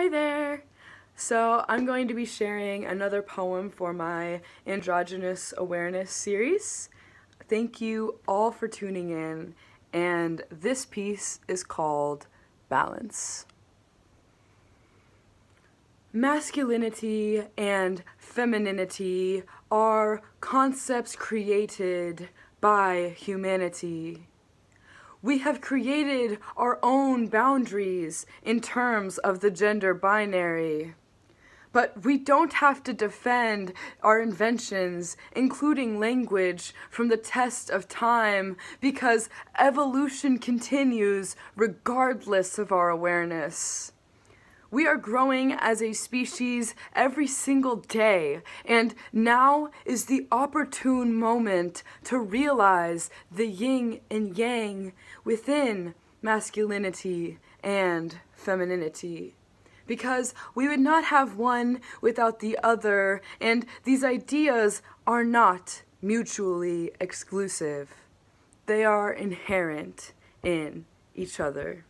Hi there! So I'm going to be sharing another poem for my androgynous awareness series. Thank you all for tuning in and this piece is called Balance. Masculinity and femininity are concepts created by humanity we have created our own boundaries in terms of the gender binary. But we don't have to defend our inventions, including language, from the test of time because evolution continues regardless of our awareness. We are growing as a species every single day, and now is the opportune moment to realize the yin and yang within masculinity and femininity. Because we would not have one without the other, and these ideas are not mutually exclusive. They are inherent in each other.